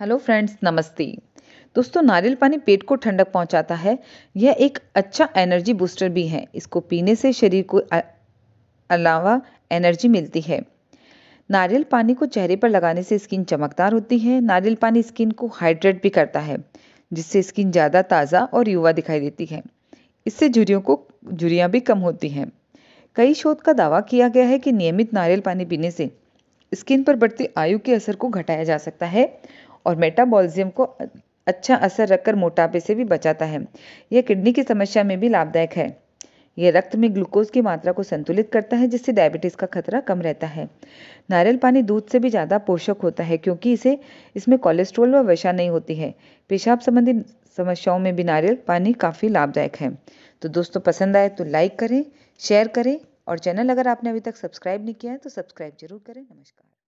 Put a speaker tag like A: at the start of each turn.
A: hello friends नमस्ते दोस्तों नारियल पानी पेट को ठंडक पहुंचाता है यह एक अच्छा एनर्जी बूस्टर भी है इसको पीने से शरीर को अलावा एनर्जी मिलती है नारियल पानी को चेहरे पर लगाने से स्किन चमकदार होती है नारियल पानी स्किन को हाइड्रेट भी करता है जिससे स्किन ज़्यादा ताज़ा और युवा दिखाई देती है इससे झुरियों को झुरियाँ भी कम होती हैं कई शोध का दावा किया गया है कि नियमित नारियल पानी पीने से स्किन पर बढ़ती आयु के असर को घटाया जा सकता है और मेटाबॉलिज्म को अच्छा असर रखकर मोटापे से भी बचाता है यह किडनी की समस्या में भी लाभदायक है यह रक्त में ग्लूकोज की मात्रा को संतुलित करता है जिससे डायबिटीज का खतरा कम रहता है नारियल पानी दूध से भी ज़्यादा पोषक होता है क्योंकि इसे इसमें कोलेस्ट्रॉल व वशा नहीं होती है पेशाब संबंधी समस्याओं में भी नारियल पानी काफ़ी लाभदायक है तो दोस्तों पसंद आए तो लाइक करें शेयर करें और चैनल अगर आपने अभी तक सब्सक्राइब नहीं किया है तो सब्सक्राइब जरूर करें नमस्कार